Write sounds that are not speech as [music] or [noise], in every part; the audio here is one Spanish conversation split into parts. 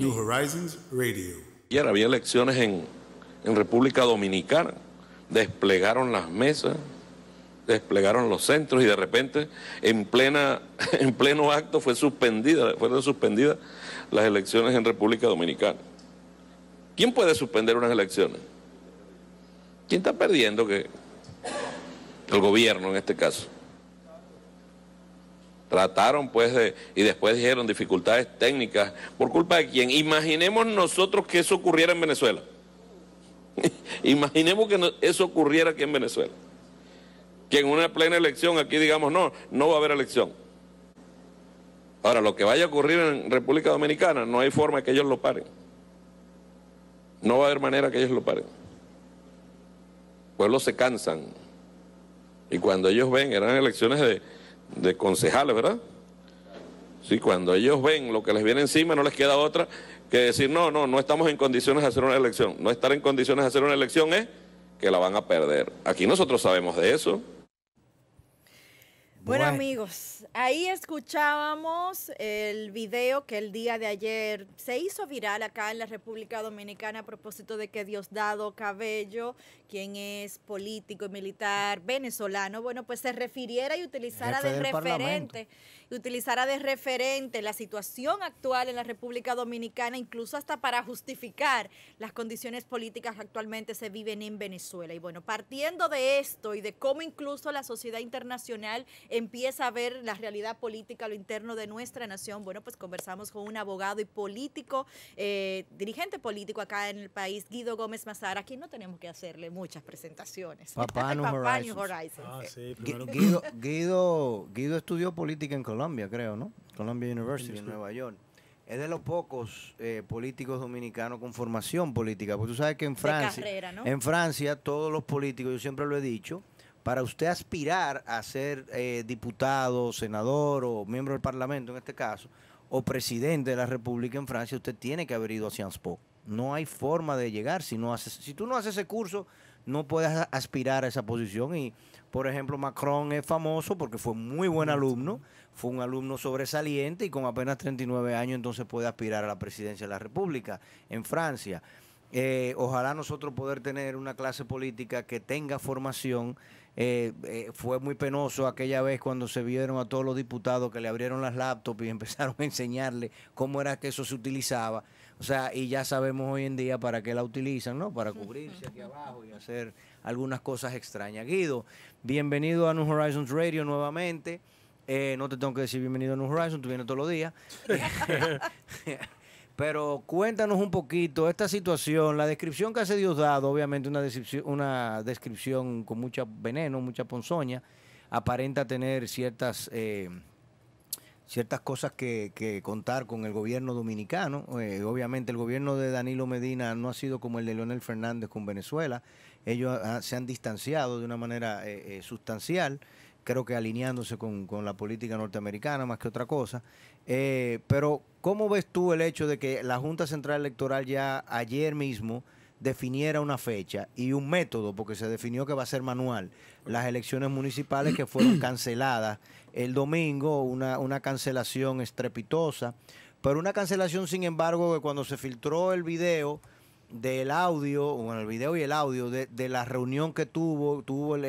New Horizons Radio. Ayer había elecciones en, República Dominicana. Desplegaron las mesas, desplegaron los centros y de repente en, plena, [laughs] en pleno acto fue suspendida, fueron suspendidas las elecciones en República Dominicana. ¿Quién puede suspender unas elecciones? ¿Quién está perdiendo que el gobierno en este caso? Trataron pues de, y después dijeron dificultades técnicas por culpa de quién. Imaginemos nosotros que eso ocurriera en Venezuela. [laughs] Imaginemos que eso ocurriera aquí en Venezuela. Que en una plena elección aquí digamos, no, no va a haber elección. Ahora, lo que vaya a ocurrir en República Dominicana, no hay forma que ellos lo paren. No va a haber manera que ellos lo paren. Pueblos se cansan. Y cuando ellos ven, eran elecciones de de concejales, ¿verdad? Sí, cuando ellos ven lo que les viene encima, no les queda otra que decir, no, no, no estamos en condiciones de hacer una elección. No estar en condiciones de hacer una elección es que la van a perder. Aquí nosotros sabemos de eso. Bueno, amigos, ahí escuchábamos el video que el día de ayer se hizo viral acá en la República Dominicana a propósito de que Diosdado Cabello, quien es político y militar venezolano, bueno, pues se refiriera y utilizara de referente y utilizará de referente la situación actual en la República Dominicana, incluso hasta para justificar las condiciones políticas que actualmente se viven en Venezuela. Y bueno, partiendo de esto y de cómo incluso la sociedad internacional empieza a ver la realidad política, lo interno de nuestra nación, bueno, pues conversamos con un abogado y político, eh, dirigente político acá en el país, Guido Gómez Mazara, a quien no tenemos que hacerle muchas presentaciones. Papá, New Guido, Guido, Guido estudió política en Colombia. Colombia, creo, ¿no? Columbia University, en Nueva York. Es de los pocos eh, políticos dominicanos con formación política. Porque tú sabes que en Francia, en Francia, todos los políticos, yo siempre lo he dicho, para usted aspirar a ser eh, diputado, senador o miembro del Parlamento, en este caso, o presidente de la República en Francia, usted tiene que haber ido a Sciences Po. No hay forma de llegar si no haces, si tú no haces ese curso, no puedes aspirar a esa posición y por ejemplo, Macron es famoso porque fue muy buen alumno, fue un alumno sobresaliente y con apenas 39 años entonces puede aspirar a la presidencia de la República en Francia. Eh, ojalá nosotros poder tener una clase política que tenga formación. Eh, eh, fue muy penoso aquella vez cuando se vieron a todos los diputados que le abrieron las laptops y [laughs] empezaron a enseñarle cómo era que eso se utilizaba. O sea, y ya sabemos hoy en día para qué la utilizan, ¿no? Para cubrirse aquí abajo y hacer algunas cosas extrañas. Guido, bienvenido a New Horizons Radio nuevamente. Eh, no te tengo que decir bienvenido a New Horizons, tú vienes todos los días. [laughs] Pero cuéntanos un poquito esta situación, la descripción que hace Dios dado, obviamente una descripción, una descripción con mucha veneno, mucha ponzoña, aparenta tener ciertas... Eh, ciertas cosas que, que, contar con el gobierno dominicano. Eh, obviamente el gobierno de Danilo Medina no ha sido como el de Leonel Fernández con Venezuela. Ellos ah, se han distanciado de una manera eh, eh, sustancial, creo que alineándose con, con, la política norteamericana más que otra cosa. pero ¿cómo ves tú el hecho de que la Junta Central Electoral ya ayer mismo definiera una fecha y un método, porque se definió que va a ser manual, las elecciones municipales que fueron [clears throat] canceladas el domingo, una, una cancelación estrepitosa, pero una cancelación, sin embargo, que cuando se filtró el video, del audio, bueno, el video y el audio de, la reunión que tuvo, tuvo el,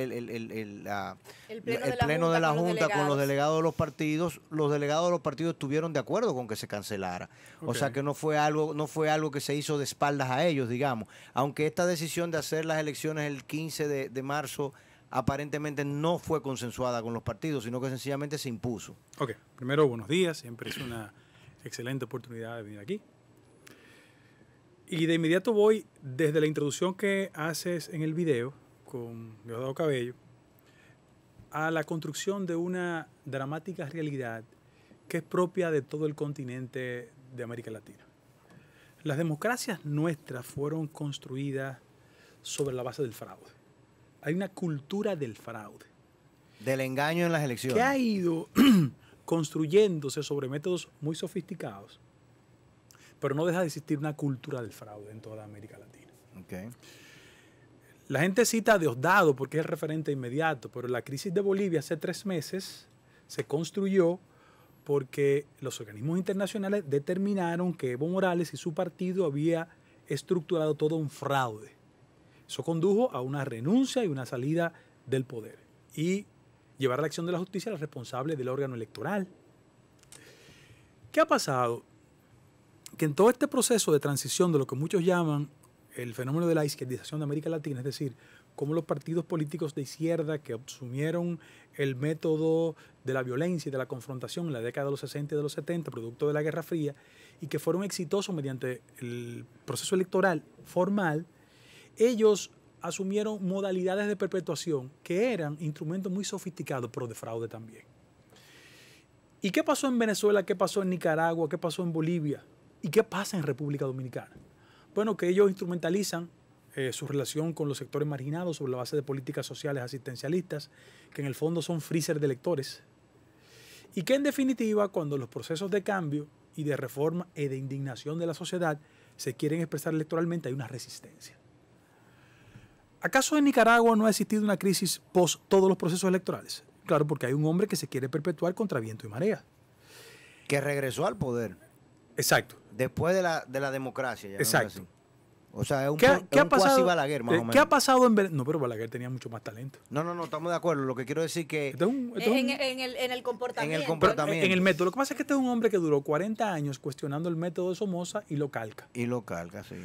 pleno, de la, Junta, con los, delegados de los partidos, los delegados de los partidos estuvieron de acuerdo con que se cancelara. O sea que no fue algo, no fue algo que se hizo de espaldas a ellos, digamos. Aunque esta decisión de hacer las elecciones el 15 de, de marzo aparentemente no fue consensuada con los partidos, sino que sencillamente se impuso. Ok, primero buenos días, siempre es una excelente oportunidad de venir aquí. Y de inmediato voy desde la introducción que haces en el video con Diosdado Cabello a la construcción de una dramática realidad que es propia de todo el continente de América Latina. Las democracias nuestras fueron construidas sobre la base del fraude. Hay una cultura del fraude. Del engaño en las elecciones. Que ha ido [clears throat] construyéndose sobre métodos muy sofisticados pero no deja de existir una cultura del fraude en toda América Latina. La gente cita a Diosdado porque es el referente inmediato, pero la crisis de Bolivia hace tres meses se construyó porque los organismos internacionales determinaron que Evo Morales y su partido había estructurado todo un fraude. Eso condujo a una renuncia y una salida del poder y llevar la acción de la justicia a los responsables del órgano electoral. ¿Qué ha pasado? que en todo este proceso de transición de lo que muchos llaman el fenómeno de la izquierdización de América Latina, es decir, cómo los partidos políticos de izquierda que asumieron el método de la violencia y de la confrontación en la década de los 60 y de los 70, producto de la Guerra Fría, y que fueron exitosos mediante el proceso electoral formal, ellos asumieron modalidades de perpetuación que eran instrumentos muy sofisticados, pero de fraude también. ¿Y qué pasó en Venezuela? ¿Qué pasó en Nicaragua? ¿Qué pasó en Bolivia? ¿Y qué pasa en República Dominicana? Bueno, que ellos instrumentalizan eh, su relación con los sectores marginados sobre la base de políticas sociales asistencialistas, que en el fondo son freezer de electores, y que en definitiva, cuando los procesos de cambio y de reforma y de indignación de la sociedad se quieren expresar electoralmente, hay una resistencia. ¿Acaso en Nicaragua no ha existido una crisis post todos los procesos electorales? Claro, porque hay un hombre que se quiere perpetuar contra viento y marea. Que regresó al poder. Exacto. Después de la, de la democracia. Ya, Exacto. O sea, es un, ¿Qué, ha pasado, Balaguer, eh, ¿Qué ha pasado en Venezuela? No, pero Balaguer tenía mucho más talento. No, no, no, estamos de acuerdo. Lo que quiero decir que... Este es que este en, el, el, comportamiento. En el comportamiento. En el método. Lo que pasa es que este es un hombre que duró 40 años cuestionando el método de Somoza y lo calca. Y lo calca, sí.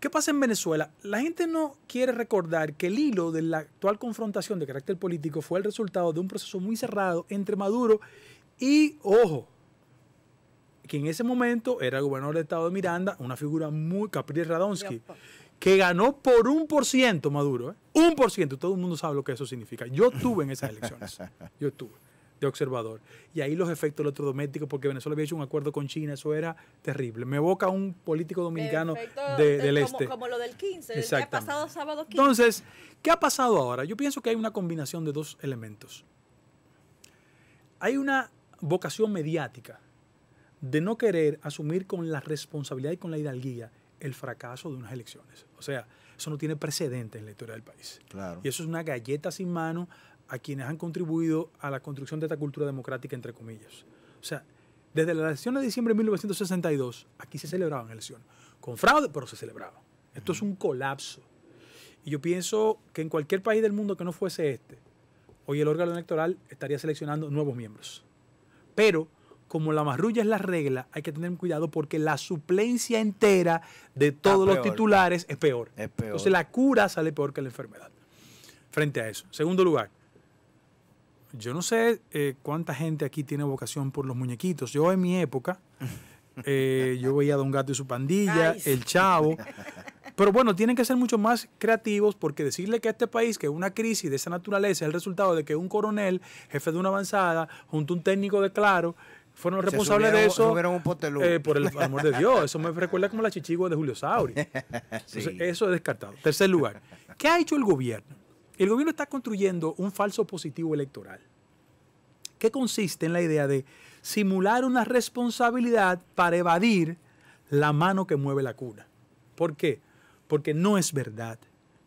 ¿Qué pasa en Venezuela? La gente no quiere recordar que el hilo de la actual confrontación de carácter político fue el resultado de un proceso muy cerrado entre Maduro y, ojo, que en ese momento era gobernador del estado de Miranda, una figura muy, Capri Radonsky, que ganó por un por ciento Maduro, ¿eh? un por ciento, todo el mundo sabe lo que eso significa. Yo estuve en esas elecciones, [laughs] yo estuve de observador. Y ahí los efectos electrodomésticos, porque Venezuela había hecho un acuerdo con China, eso era terrible. Me evoca un político dominicano del este. Como lo del 15, pasado sábado 15. Entonces, ¿qué ha pasado ahora? Yo pienso que hay una combinación de dos elementos. Hay una vocación mediática de no querer asumir con la responsabilidad y con la hidalguía el fracaso de unas elecciones. O sea, eso no tiene precedente en la historia del país. Claro. Y eso es una galleta sin mano a quienes han contribuido a la construcción de esta cultura democrática, entre comillas. O sea, desde la elección de diciembre de 1962, aquí se celebraban elecciones. Con fraude, pero se celebraban. Esto es un colapso. Y yo pienso que en cualquier país del mundo que no fuese este, hoy el órgano electoral estaría seleccionando nuevos miembros. Pero como la marrulla es la regla, hay que tener cuidado porque la suplencia entera de todos los titulares es peor. Entonces la cura sale peor que la enfermedad. Frente a eso. Segundo lugar, yo no sé eh, cuánta gente aquí tiene vocación por los muñequitos. Yo en mi época, [laughs] eh, yo veía a Don Gato y su pandilla, El Chavo. [laughs] Pero bueno, tienen que ser mucho más creativos porque decirle que a este país, que una crisis de esa naturaleza es el resultado de que un coronel, jefe de una avanzada, junto a un técnico de claro, fueron los responsables de eso. Eh, por el amor de Dios, eso me [laughs] recuerda como la chichigua de Julio Sauri. [laughs] Entonces, Eso es descartado. Tercer lugar, ¿qué ha hecho el gobierno? El gobierno está construyendo un falso positivo electoral ¿Qué consiste en la idea de simular una responsabilidad para evadir la mano que mueve la cuna. ¿Por qué? Porque no es verdad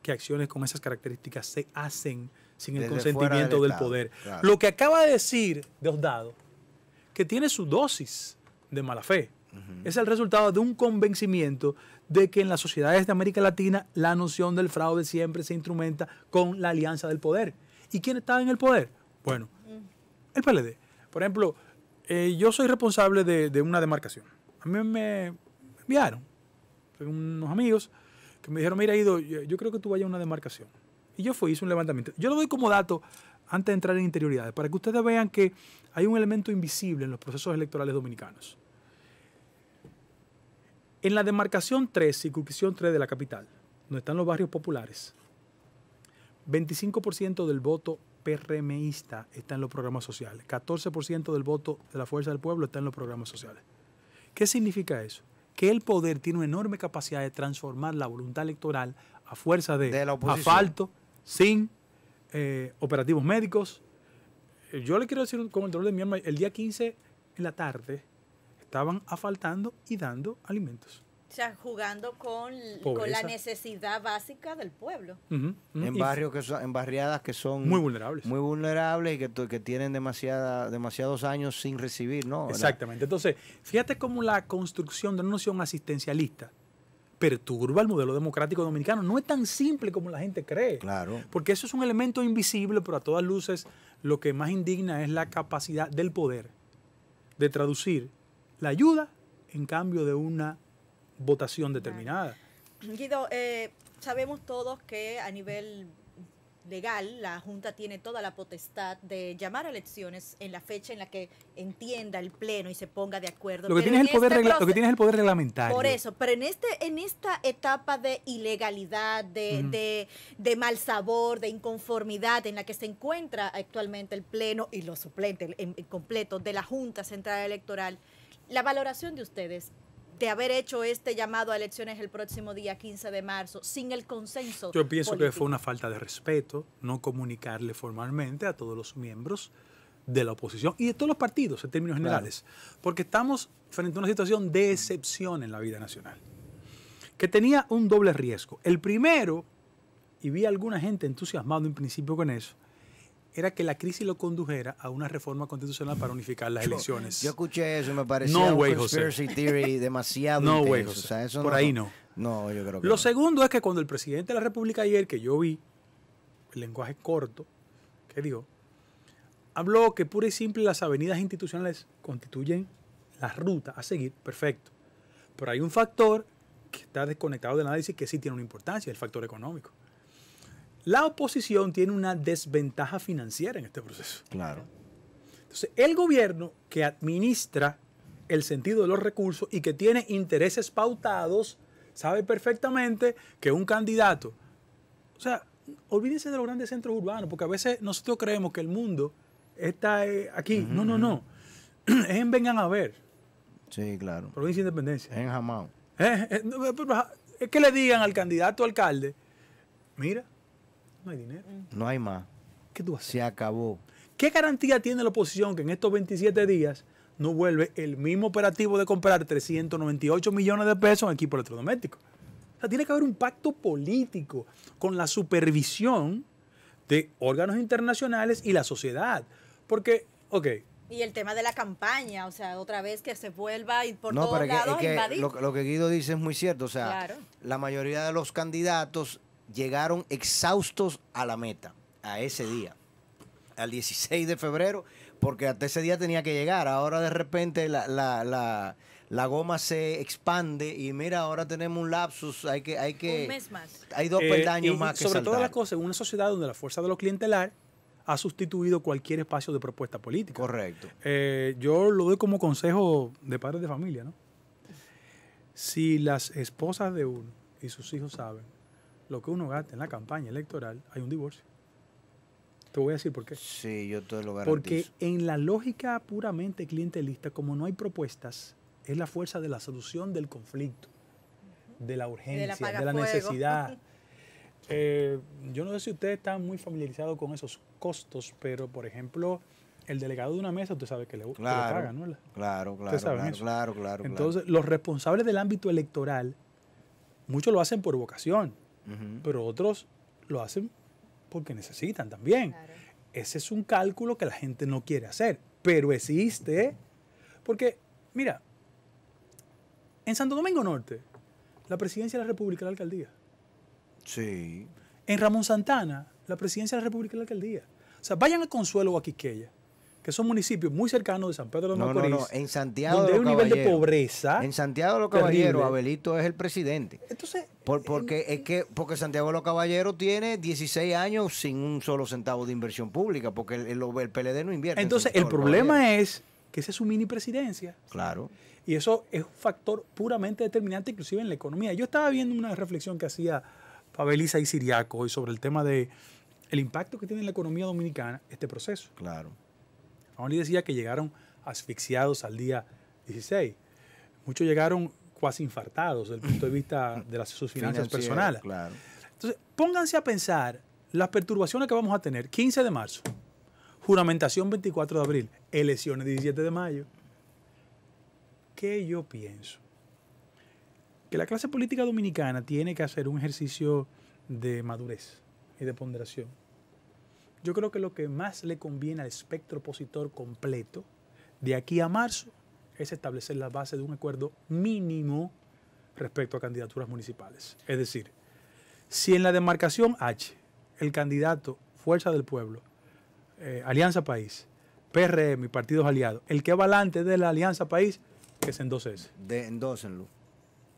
que acciones con esas características se hacen sin el consentimiento del, poder. Lo que acaba de decir Diosdado que tiene su dosis de mala fe. Es el resultado de un convencimiento de que en las sociedades de América Latina la noción del fraude siempre se instrumenta con la alianza del poder. ¿Y quién está en el poder? Bueno, el PLD. Por ejemplo, eh, yo soy responsable de, una demarcación. A mí me enviaron unos amigos que me dijeron, mira, Ido, yo, yo creo que tú vayas a una demarcación. Y yo fui, hice un levantamiento. Yo lo doy como dato antes de entrar en interioridades, para que ustedes vean que hay un elemento invisible en los procesos electorales dominicanos. En la demarcación 3, circunscripción 3 de la capital, donde están los barrios populares, 25% del voto PRMista está en los programas sociales, 14% del voto de la Fuerza del Pueblo está en los programas sociales. ¿Qué significa eso? Que el poder tiene una enorme capacidad de transformar la voluntad electoral a fuerza de, asfalto, sin eh, operativos médicos. Eh, yo le quiero decir con el dolor de mi alma, el día 15 en la tarde estaban afaltando y dando alimentos. O sea, jugando con, la necesidad básica del pueblo. En barrios que son, en barriadas que son muy vulnerables. Muy vulnerables y que, tienen demasiados años sin recibir, ¿no? Exactamente. Entonces, fíjate cómo la construcción de una noción asistencialista perturba el modelo democrático dominicano. No es tan simple como la gente cree. Claro. Porque eso es un elemento invisible, pero a todas luces lo que más indigna es la capacidad del poder de traducir la ayuda en cambio de una votación determinada. Guido, eh, sabemos todos que a nivel legal, la Junta tiene toda la potestad de llamar a elecciones en la fecha en la que entienda el Pleno y se ponga de acuerdo. Lo que, tienes el poder este tiene el poder reglamentario. Por eso, pero en, este, en esta etapa de ilegalidad, de, de, mal sabor, de inconformidad en la que se encuentra actualmente el Pleno y los suplentes, en completo de la Junta Central Electoral, la valoración de ustedes, de haber hecho este llamado a elecciones el próximo día 15 de marzo sin el consenso. Yo pienso que fue una falta de respeto no comunicarle formalmente a todos los miembros de la oposición y de todos los partidos en términos generales, porque estamos frente a una situación de excepción en la vida nacional, que tenía un doble riesgo. El primero, y vi a alguna gente entusiasmada en principio con eso, era que la crisis lo condujera a una reforma constitucional para unificar las elecciones. Yo escuché eso me pareció no conspiracy theory [laughs] demasiado No José. Por ahí no. No, yo creo que Lo segundo es que cuando el presidente de la República ayer, que yo vi, el lenguaje corto que dijo, habló que pura y simple las avenidas institucionales constituyen la ruta a seguir, perfecto. Pero hay un factor que está desconectado del análisis que sí tiene una importancia, el factor económico. La oposición tiene una desventaja financiera en este proceso. Claro. Entonces, el gobierno que administra el sentido de los recursos y que tiene intereses pautados, sabe perfectamente que un candidato, o sea, olvídense de los grandes centros urbanos, porque a veces nosotros creemos que el mundo está eh, aquí. No, no, no. [clears throat] es en Vengan a ver. Sí, claro. Provincia Independencia. en Jamao. es que le digan al candidato alcalde, mira, no hay dinero. No hay más. ¿Qué tú Se acabó. ¿Qué garantía tiene la oposición que en estos 27 días no vuelve el mismo operativo de comprar 398 millones de pesos en equipo electrodoméstico? O sea, tiene que haber un pacto político con la supervisión de órganos internacionales y la sociedad. Porque, ok, y el tema de la campaña, o sea, otra vez que se vuelva y por no, todos lados invadir. Lo, que Guido dice es muy cierto, o sea, la mayoría de los candidatos llegaron exhaustos a la meta, a ese día, al 16 de febrero, porque hasta ese día tenía que llegar. Ahora de repente la, goma se expande y mira, ahora tenemos un lapsus, hay que... Hay que más. Hay dos eh, más. Que sobre todas las cosas, en una sociedad donde la fuerza de lo clientelar ha sustituido cualquier espacio de propuesta política. Correcto. Eh, yo lo doy como consejo de padres de familia, ¿no? Si las esposas de uno y sus hijos saben lo que uno gasta en la campaña electoral, hay un divorcio. Te voy a decir por qué. Sí, yo te lo garantizo. Porque en la lógica puramente clientelista, como no hay propuestas, es la fuerza de la solución del conflicto, de la urgencia, de, la necesidad. [laughs] Eh, yo no sé si ustedes están muy familiarizado con esos costos, pero por ejemplo, el delegado de una mesa, usted sabe que le, gusta le paga, ¿no? claro, claro, claro, claro, Entonces, los responsables del ámbito electoral, muchos lo hacen por vocación pero otros lo hacen porque necesitan también. Ese es un cálculo que la gente no quiere hacer, pero existe. Porque, mira, en Santo Domingo Norte, la presidencia de la República es la alcaldía. Sí. En Ramón Santana, la presidencia de la República es la alcaldía. O sea, vayan a Consuelo o a Quiqueya que son municipios muy cercanos de San Pedro de los no, No, no, en Santiago donde de hay un nivel de pobreza. En Santiago de los Caballeros, Abelito es el presidente. Entonces. Por, eh, porque, eh, es que, porque Santiago de los Caballeros tiene 16 años sin un solo centavo de inversión pública, porque el, PLD no invierte. Entonces, el problema es que esa es su mini presidencia. Claro. Y eso es un factor puramente determinante, inclusive en la economía. Yo estaba viendo una reflexión que hacía Fabelisa y Siriaco hoy sobre el tema de el impacto que tiene en la economía dominicana este proceso. Claro y decía que llegaron asfixiados al día 16. Muchos llegaron cuasi infartados desde el punto de vista [laughs] de las, sus finanzas personales. Entonces, pónganse a pensar las perturbaciones que vamos a tener 15 de marzo, juramentación 24 de abril, elecciones 17 de mayo. ¿Qué yo pienso? Que la clase política dominicana tiene que hacer un ejercicio de madurez y de ponderación yo creo que lo que más le conviene al espectro opositor completo de aquí a marzo es establecer la base de un acuerdo mínimo respecto a candidaturas municipales. Es decir, si en la demarcación H el candidato Fuerza del Pueblo, eh, Alianza País, PRM y partidos aliados, el que va adelante de la Alianza País, que se endose De endósenlo.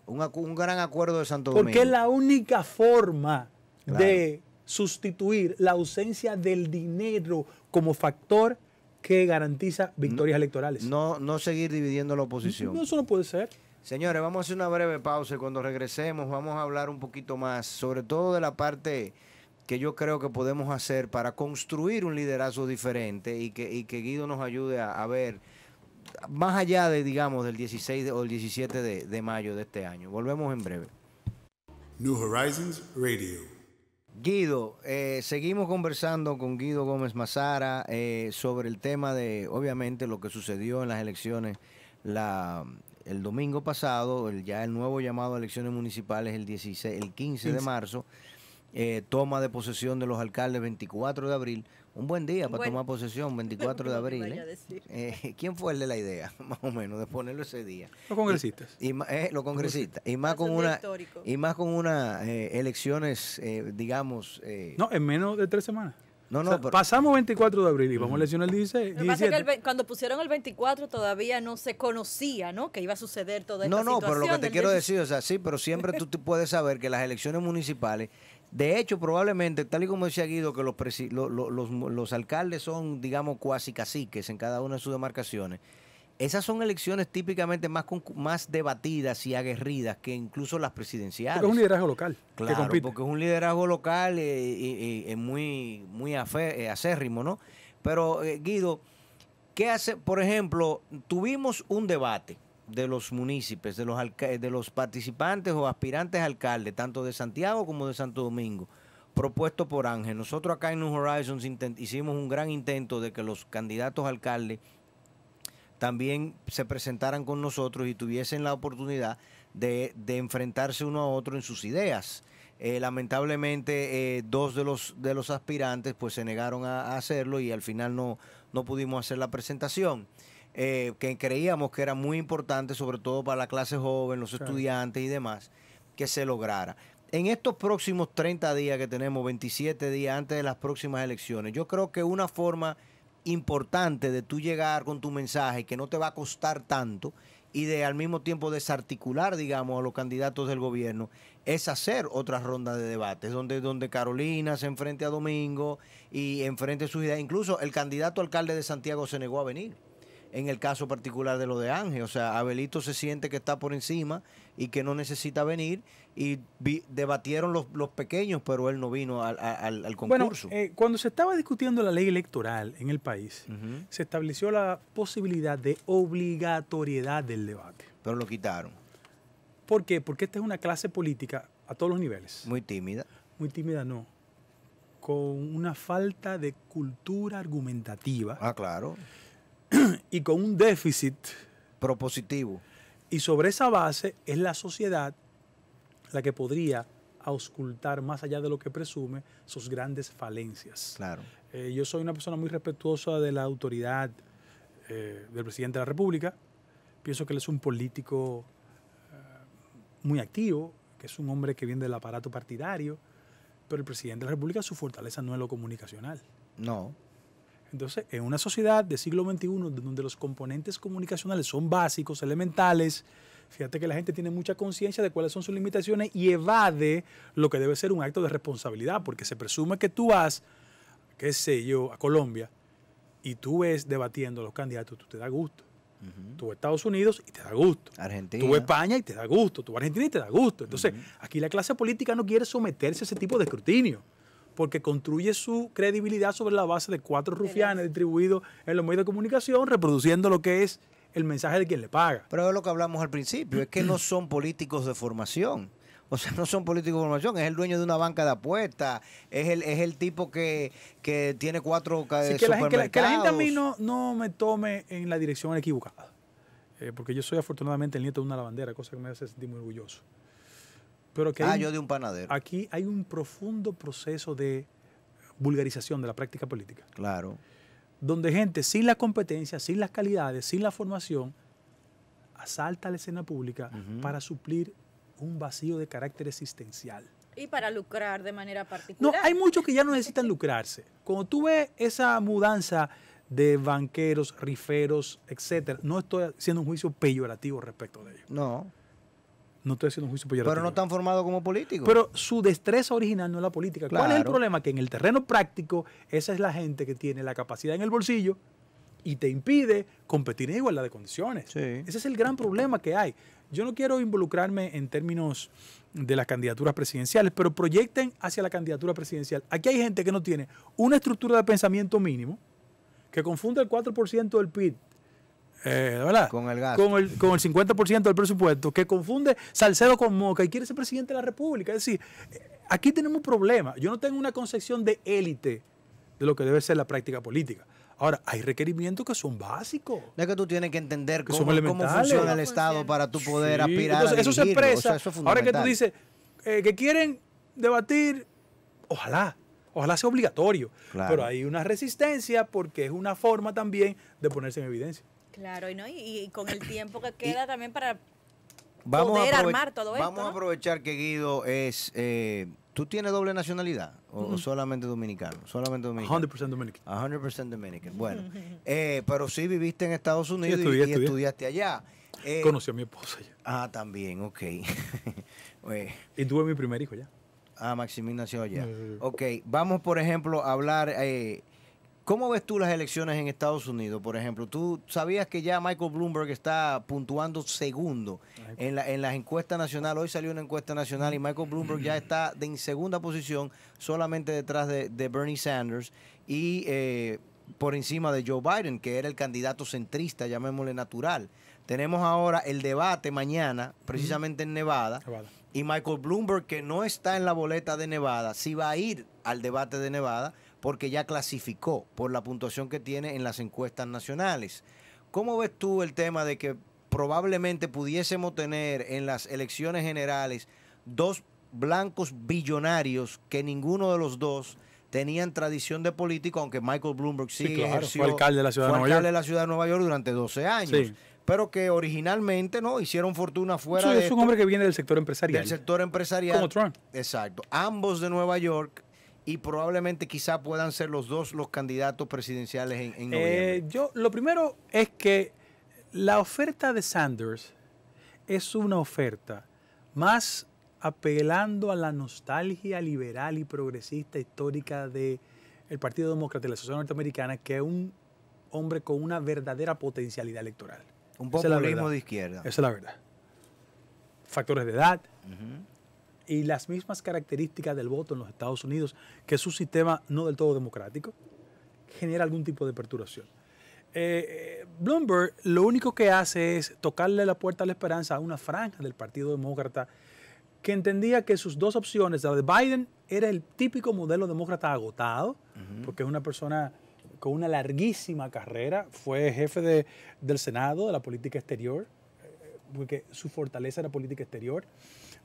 Un, gran acuerdo de Santo Domingo. Porque es la única forma de sustituir la ausencia del dinero como factor que garantiza victorias electorales. No, no seguir dividiendo la oposición. eso no puede ser. Señores, vamos a hacer una breve pausa y cuando regresemos vamos a hablar un poquito más, sobre todo de la parte que yo creo que podemos hacer para construir un liderazgo diferente y que, Guido nos ayude a, ver más allá de, digamos, del 16 o el 17 de, de mayo de este año. Volvemos en breve. New Horizons Radio. Guido, eh, seguimos conversando con Guido Gómez Mazara eh, sobre el tema de, obviamente, lo que sucedió en las elecciones el domingo pasado, ya el nuevo llamado a elecciones municipales el, el 15 de marzo, eh, toma de posesión de los alcaldes 24 de abril. Un buen día para tomar posesión, 24 [laughs] de abril. ¿eh? Eh, [laughs] quién fue el de la idea, [laughs] más o menos, de ponerlo ese día? Los congresistas. Y, eh, los congresistas. Y más con una, y más con unas elecciones, eh, digamos... Eh, no, en menos de tres semanas. No, no, Pasamos 24 de abril y vamos a eleccionar el 16. Lo Pasa que cuando pusieron el 24 todavía no se conocía, ¿no? Que iba a suceder todo esta no, no, pero lo que te quiero decir, o sea, sí, pero siempre tú, puedes saber que las elecciones municipales de hecho, probablemente, tal y como decía Guido, que los, los, alcaldes son, digamos, cuasi caciques en cada una de sus demarcaciones, esas son elecciones típicamente más, más debatidas y aguerridas que incluso las presidenciales. Porque es un liderazgo local. Claro, porque es un liderazgo local eh, y, es muy, muy eh, acérrimo, ¿no? Pero, eh, Guido, ¿qué hace? Por ejemplo, tuvimos un debate de los municipios, de los, de los participantes o aspirantes alcaldes, tanto de Santiago como de Santo Domingo, propuesto por Ángel. Nosotros acá en New Horizons hicimos un gran intento de que los candidatos alcaldes también se presentaran con nosotros y tuviesen la oportunidad de, enfrentarse uno a otro en sus ideas. Eh, lamentablemente eh, dos de los de los aspirantes pues se negaron a, hacerlo y al final no, no pudimos hacer la presentación. Eh, que creíamos que era muy importante, sobre todo para la clase joven, los estudiantes y demás, que se lograra. En estos próximos 30 días que tenemos, 27 días antes de las próximas elecciones, yo creo que una forma importante de tú llegar con tu mensaje que no te va a costar tanto y de al mismo tiempo desarticular, digamos, a los candidatos del gobierno, es hacer otra ronda de debates, donde, donde Carolina se enfrente a Domingo y enfrente a sus ideas. Incluso el candidato alcalde de Santiago se negó a venir en el caso particular de lo de Ángel. O sea, Abelito se siente que está por encima y que no necesita venir. Y debatieron los, pequeños, pero él no vino al, al, concurso. Eh, cuando se estaba discutiendo la ley electoral en el país, se estableció la posibilidad de obligatoriedad del debate. Pero lo quitaron. ¿Por qué? Porque esta es una clase política a todos los niveles. Muy tímida. Muy tímida, no con una falta de cultura argumentativa. Ah, claro y con un déficit propositivo. Y sobre esa base es la sociedad la que podría auscultar, más allá de lo que presume, sus grandes falencias. Claro. Eh, yo soy una persona muy respetuosa de la autoridad eh, del presidente de la República. Pienso que él es un político eh, muy activo, que es un hombre que viene del aparato partidario, pero el presidente de la República su fortaleza no es lo comunicacional. No. Entonces, en una sociedad del siglo XXI donde los componentes comunicacionales son básicos, elementales, fíjate que la gente tiene mucha conciencia de cuáles son sus limitaciones y evade lo que debe ser un acto de responsabilidad, porque se presume que tú vas, qué sé yo, a Colombia y tú ves debatiendo a los candidatos, tú te da gusto. Uh Tú Estados Unidos y te da gusto. Argentina. Tú a España y te da gusto. Tú a Argentina y te da gusto. Entonces, aquí la clase política no quiere someterse a ese tipo de escrutinio porque construye su credibilidad sobre la base de cuatro rufianes distribuidos en los medios de comunicación, reproduciendo lo que es el mensaje de quien le paga. Pero es lo que hablamos al principio, es que no son políticos de formación. O sea, no son políticos de formación, es el dueño de una banca de apuestas, es el, es el tipo que, tiene cuatro sí, supermercados. que, la, gente a mí no, no me tome en la dirección equivocada. Eh, porque yo soy afortunadamente el nieto de una lavandera, cosa que me hace sentir muy orgulloso. Pero que ah, yo de un panadero. Aquí hay un profundo proceso de vulgarización de la práctica política. Claro. Donde gente sin las competencias, sin las calidades, sin la formación, asalta la escena pública para suplir un vacío de carácter existencial. Y para lucrar de manera particular. No, hay muchos que ya no necesitan lucrarse. Cuando tú ves esa mudanza de banqueros, riferos, etcétera, no estoy haciendo un juicio peyorativo respecto de ellos No. No estoy haciendo un juicio político. Pero no están formados como políticos Pero su destreza original no es la política. ¿Cuál es el problema? Que en el terreno práctico, esa es la gente que tiene la capacidad en el bolsillo y te impide competir en igualdad de condiciones. Ese es el gran problema que hay. Yo no quiero involucrarme en términos de las candidaturas presidenciales, pero proyecten hacia la candidatura presidencial. Aquí hay gente que no tiene una estructura de pensamiento mínimo, que confunde el 4% del PIB eh, ¿verdad? Con el Con el, 50% del presupuesto, que confunde Salcedo con Moca y quiere ser presidente de la República. Es decir, eh, aquí tenemos problemas Yo no tengo una concepción de élite de lo que debe ser la práctica política. Ahora, hay requerimientos que son básicos. Es que tú tienes que entender cómo, funciona el Estado para tú poder aspirar a Eso se expresa. Ahora que tú dices eh, que quieren debatir, ojalá, ojalá sea obligatorio. Pero hay una resistencia porque es una forma también de ponerse en evidencia. Claro, y, no, y, con el [coughs] tiempo que queda también para poder armar todo esto. Vamos a aprovechar que Guido es... Eh, ¿Tú tienes doble nacionalidad o, solamente dominicano? Solamente dominicano. 100% dominicano. 100% dominicano. Bueno, [laughs] eh, pero sí viviste en Estados Unidos y, estudiaste allá. Eh, Conocí a mi esposa allá. Ah, también, ok. [laughs] y tuve mi primer hijo ya. Ah, Maximil nació allá. Ok, vamos por ejemplo a hablar eh, ¿Cómo ves tú las elecciones en Estados Unidos, por ejemplo? ¿Tú sabías que ya Michael Bloomberg está puntuando segundo en, las encuestas nacionales? Hoy salió una encuesta nacional y Michael Bloomberg ya está en segunda posición, solamente detrás de, Bernie Sanders y eh, por encima de Joe Biden, que era el candidato centrista, llamémosle natural. Tenemos ahora el debate mañana, precisamente en Nevada, Nevada, y Michael Bloomberg, que no está en la boleta de Nevada, sí va a ir al debate de Nevada porque ya clasificó por la puntuación que tiene en las encuestas nacionales. ¿Cómo ves tú el tema de que probablemente pudiésemos tener en las elecciones generales dos blancos billonarios que ninguno de los dos tenían tradición de político, aunque Michael Bloomberg sí, ejerció, fue alcalde, de la, ciudad de la ciudad de Nueva York durante 12 años. Pero que originalmente no hicieron fortuna fuera. de es un hombre que viene del sector empresarial. Del sector empresarial. Como Trump. Exacto. Ambos de Nueva York y probablemente quizá puedan ser los dos los candidatos presidenciales en, eh, noviembre? yo, lo primero es que la oferta de Sanders es una oferta más apelando a la nostalgia liberal y progresista histórica del Partido Demócrata y la sociedad norteamericana que un hombre con una verdadera potencialidad electoral. Un populismo de izquierda. Esa es la verdad. Factores de edad, y las mismas características del voto en los Estados Unidos, que es un sistema no del todo democrático, genera algún tipo de perturbación. Eh, eh, Bloomberg lo único que hace es tocarle la puerta a la esperanza a una franja del Partido Demócrata que entendía que sus dos opciones, la de Biden, era el típico modelo demócrata agotado, porque es una persona con una larguísima carrera, fue jefe del Senado, de la política exterior, eh, porque su fortaleza era política exterior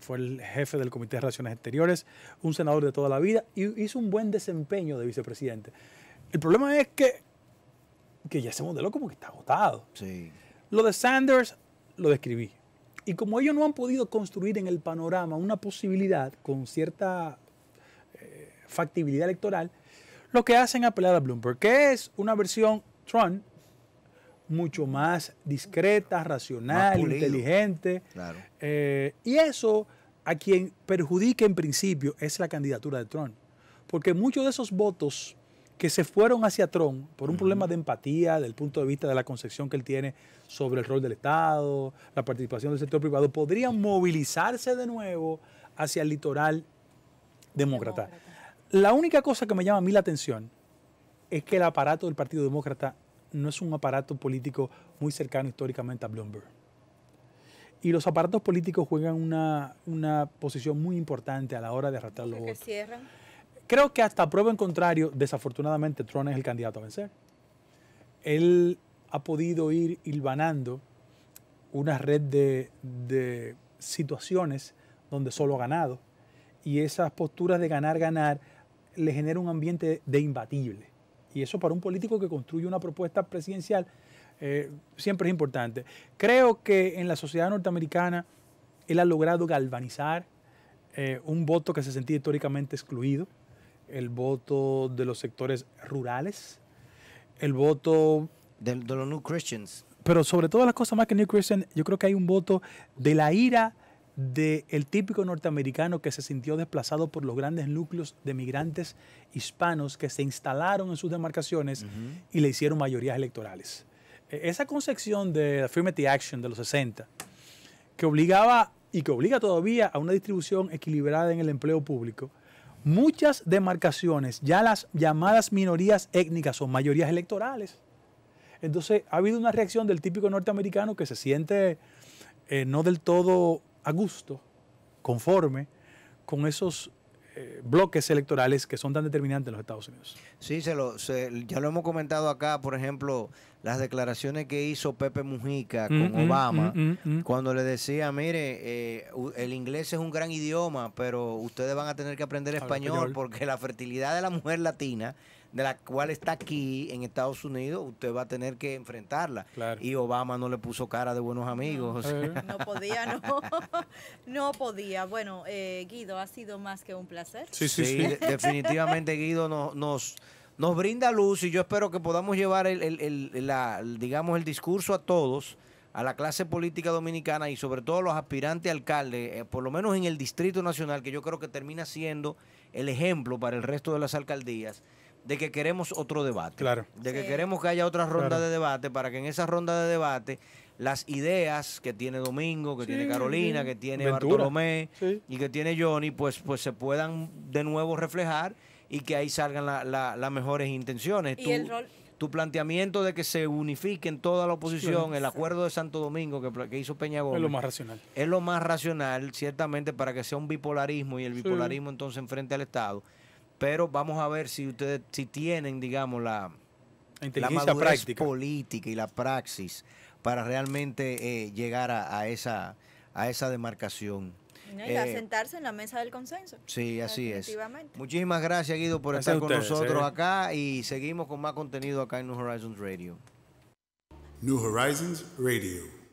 fue el jefe del Comité de Relaciones Exteriores, un senador de toda la vida y hizo un buen desempeño de vicepresidente. El problema es que, que ya se modelo como que está agotado. Lo de Sanders lo describí. Y como ellos no han podido construir en el panorama una posibilidad con cierta eh, factibilidad electoral, lo que hacen es apelar a Bloomberg, que es una versión Trump mucho más discreta, racional, inteligente. Eh, y eso a quien perjudica en principio es la candidatura de Trump. Porque muchos de esos votos que se fueron hacia Trump por un problema de empatía, del punto de vista de la concepción que él tiene sobre el rol del Estado, la participación del sector privado, podrían movilizarse de nuevo hacia el litoral demócrata. demócrata. La única cosa que me llama a mí la atención es que el aparato del Partido Demócrata no es un aparato político muy cercano históricamente a Bloomberg. Y los aparatos políticos juegan una, posición muy importante a la hora de arrastrar los votos. Creo que hasta prueba en contrario, desafortunadamente Trump es el candidato a vencer. Él ha podido ir hilvanando una red de, de situaciones donde solo ha ganado. Y esas posturas de ganar, ganar, le genera un ambiente de imbatible. Y eso para un político que construye una propuesta presidencial eh, siempre es importante. Creo que en la sociedad norteamericana él ha logrado galvanizar eh, un voto que se sentía históricamente excluido, el voto de los sectores rurales, el voto... De, de los New Christians. Pero sobre todas las cosas más que New Christian, yo creo que hay un voto de la ira del típico norteamericano que se sintió desplazado por los grandes núcleos de migrantes hispanos que se instalaron en sus demarcaciones y le hicieron mayorías electorales. E-, esa concepción de Affirmative Action de los 60, que obligaba y que obliga todavía a una distribución equilibrada en el empleo público, muchas demarcaciones, ya las llamadas minorías étnicas o mayorías electorales. Entonces ha habido una reacción del típico norteamericano que se siente eh, no del todo a gusto, conforme con esos eh, bloques electorales que son tan determinantes en los Estados Unidos. Sí, se lo, ya lo hemos comentado acá, por ejemplo, las declaraciones que hizo Pepe Mujica con mm, mm, Obama, mm, cuando le decía, mire, eh, el inglés es un gran idioma, pero ustedes van a tener que aprender español porque la fertilidad de la mujer latina de la cual está aquí en Estados Unidos, usted va a tener que enfrentarla. Y Obama no le puso cara de buenos amigos. No, eh. podía, no. [laughs] No podía. Bueno, eh, Guido, ha sido más que un placer. Sí, sí, Definitivamente, Guido, nos nos brinda luz y yo espero que podamos llevar el, la, digamos, el discurso a todos, a la clase política dominicana y sobre todo a los aspirantes alcaldes, eh, por lo menos en el Distrito Nacional, que yo creo que termina siendo el ejemplo para el resto de las alcaldías, de que queremos otro debate. Claro. De que queremos que haya otra ronda de debate para que en esa ronda de debate las ideas que tiene Domingo, que tiene Carolina, que tiene Bartolomé y que tiene Johnny, pues, pues se puedan de nuevo reflejar y que ahí salgan las mejores intenciones. tu planteamiento de que se unifiquen toda la oposición, el acuerdo de Santo Domingo que, que, hizo Peña Gómez. Es lo más racional. Es lo más racional, ciertamente, para que sea un bipolarismo y el bipolarismo entonces enfrente al Estado. Pero vamos a ver si ustedes, si tienen, digamos, la, la madurez política y la praxis para realmente eh, llegar a, esa, a esa demarcación. y a eh, sentarse en la mesa del consenso. Sí, así es. Muchísimas gracias, Guido, por estar con nosotros eh. acá y seguimos con más contenido acá en New Horizons Radio. New Horizons Radio.